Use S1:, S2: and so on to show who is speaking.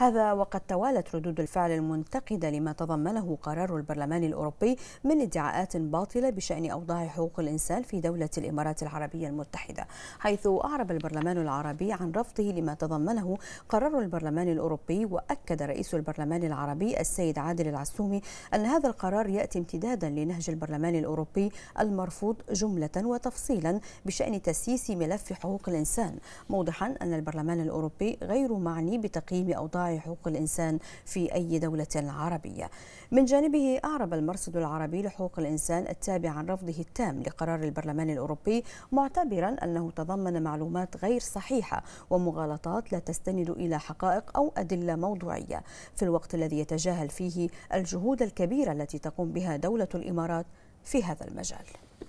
S1: هذا وقد توالت ردود الفعل المنتقدة لما تضمنه قرار البرلمان الأوروبي من ادعاءات باطلة بشأن أوضاع حقوق الإنسان في دولة الإمارات العربية المتحدة حيث أعرب البرلمان العربي عن رفضه لما تضمنه قرار البرلمان الأوروبي وأكد رئيس البرلمان العربي السيد عادل العسومي أن هذا القرار يأتي امتدادا لنهج البرلمان الأوروبي المرفوض جملة وتفصيلا بشأن تسييس ملف حقوق الإنسان موضحا أن البرلمان الأوروبي غير معني بتقييم أوضاع وقع حقوق الإنسان في أي دولة عربية من جانبه أعرب المرصد العربي لحقوق الإنسان التابع عن رفضه التام لقرار البرلمان الأوروبي معتبرا أنه تضمن معلومات غير صحيحة ومغالطات لا تستند إلى حقائق أو أدلة موضوعية في الوقت الذي يتجاهل فيه الجهود الكبيرة التي تقوم بها دولة الإمارات في هذا المجال